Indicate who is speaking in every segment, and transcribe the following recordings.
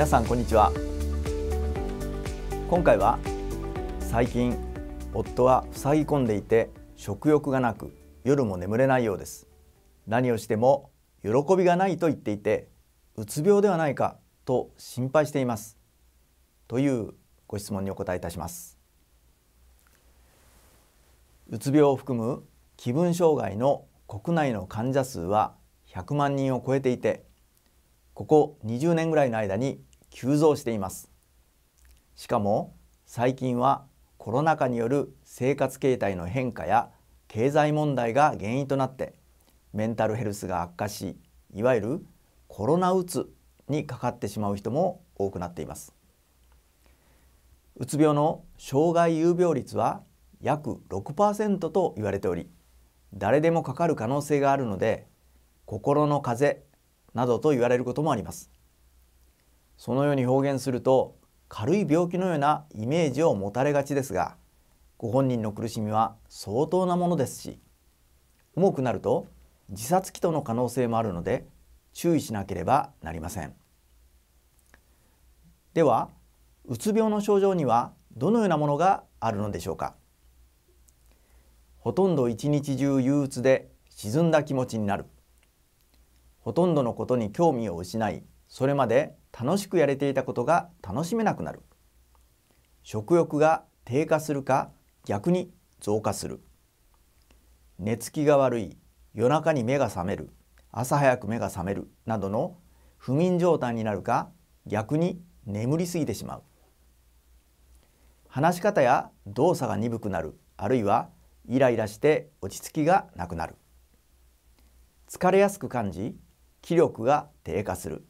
Speaker 1: 皆さんこんにちは今回は最近夫は塞ぎ込んでいて食欲がなく夜も眠れないようです何をしても喜びがないと言っていてうつ病ではないかと心配していますというご質問にお答えいたしますうつ病を含む気分障害の国内の患者数は100万人を超えていてここ20年ぐらいの間に急増していますしかも最近はコロナ禍による生活形態の変化や経済問題が原因となってメンタルヘルスが悪化しいわゆるコロナうつにかかってしまう人も多くなっていますうつ病の障害有病率は約6%と言われており誰でもかかる可能性があるので心の風邪などと言われることもありますそのように表現すると軽い病気のようなイメージを持たれがちですがご本人の苦しみは相当なものですし重くなると自殺気との可能性もあるので注意しなければなりませんではうつ病の症状にはどのようなものがあるのでしょうかほとんど一日中憂鬱で沈んだ気持ちになるほとんどのことに興味を失いそれまで楽しくやれていたことが楽しめなくなる食欲が低下するか逆に増加する寝つきが悪い夜中に目が覚める朝早く目が覚めるなどの不眠状態になるか逆に眠りすぎてしまう話し方や動作が鈍くなるあるいはイライラして落ち着きがなくなる疲れやすく感じ気力が低下する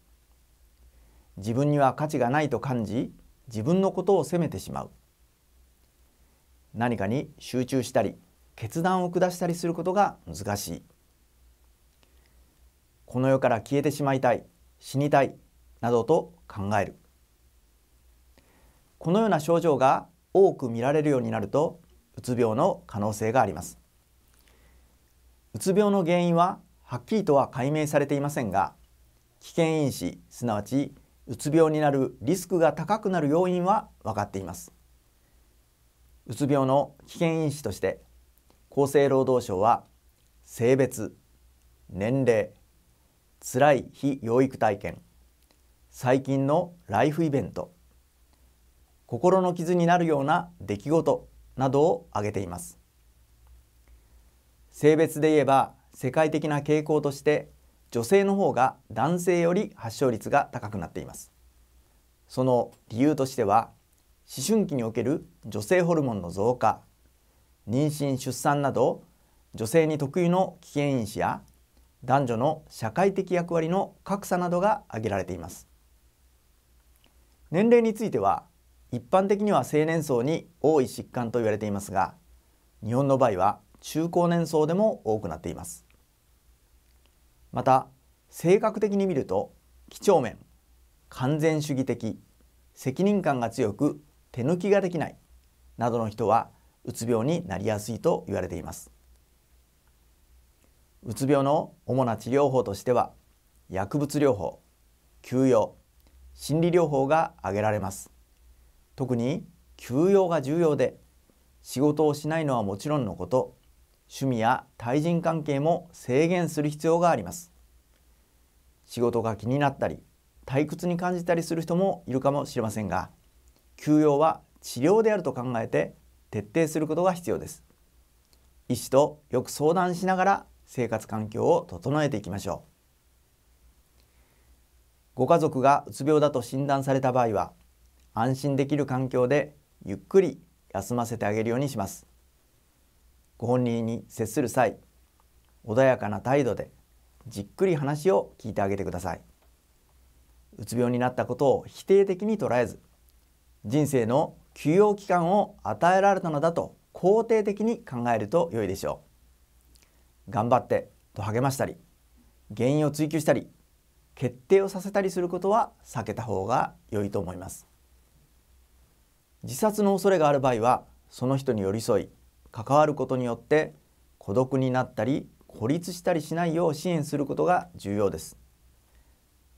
Speaker 1: 自分には価値がないと感じ自分のことを責めてしまう何かに集中したり決断を下したりすることが難しいこの世から消えてしまいたい死にたいなどと考えるこのような症状が多く見られるようになるとうつ病の可能性がありますうつ病の原因ははっきりとは解明されていませんが危険因子すなわちうつ病になるリスクが高くなる要因は分かっていますうつ病の危険因子として厚生労働省は性別年齢つらい非養育体験最近のライフイベント心の傷になるような出来事などを挙げています性別で言えば世界的な傾向として女性の方が男性より発症率が高くなっていますその理由としては思春期における女性ホルモンの増加妊娠・出産など女性に特有の危険因子や男女の社会的役割の格差などが挙げられています年齢については一般的には青年層に多い疾患と言われていますが日本の場合は中高年層でも多くなっていますまた性格的に見ると几帳面完全主義的責任感が強く手抜きができないなどの人はうつ病になりやすいと言われていますうつ病の主な治療法としては薬物療法休養心理療法が挙げられます特に休養が重要で仕事をしないのはもちろんのこと趣味や対人関係も制限する必要があります仕事が気になったり退屈に感じたりする人もいるかもしれませんが休養は治療であると考えて徹底することが必要です医師とよく相談しながら生活環境を整えていきましょうご家族がうつ病だと診断された場合は安心できる環境でゆっくり休ませてあげるようにしますご本人に接する際穏やかな態度でじっくり話を聞いてあげてくださいうつ病になったことを否定的に捉えず人生の休養期間を与えられたのだと肯定的に考えると良いでしょう頑張ってと励ましたり原因を追求したり決定をさせたりすることは避けた方が良いと思います自殺の恐れがある場合はその人に寄り添い関わることによって孤独になったり孤立したりしないよう支援することが重要です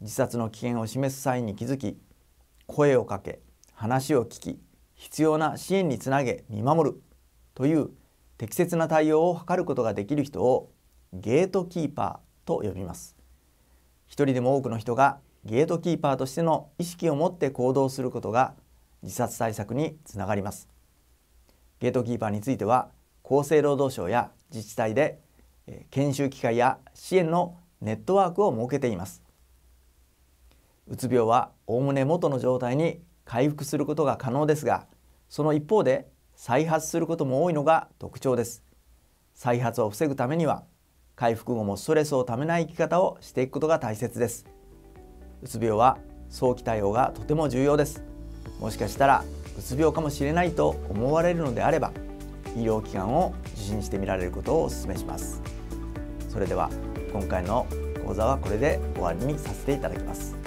Speaker 1: 自殺の危険を示す際に気づき声をかけ話を聞き必要な支援につなげ見守るという適切な対応を図ることができる人をゲートキーパーと呼びます一人でも多くの人がゲートキーパーとしての意識を持って行動することが自殺対策につながりますゲートキーパーについては厚生労働省や自治体で研修機会や支援のネットワークを設けていますうつ病はおおむね元の状態に回復することが可能ですがその一方で再発することも多いのが特徴です再発を防ぐためには回復後もストレスをためない生き方をしていくことが大切ですうつ病は早期対応がとても重要ですもしかしたらうつ病かもしれないと思われるのであれば医療機関を受診してみられることをお勧めしますそれでは今回の講座はこれで終わりにさせていただきます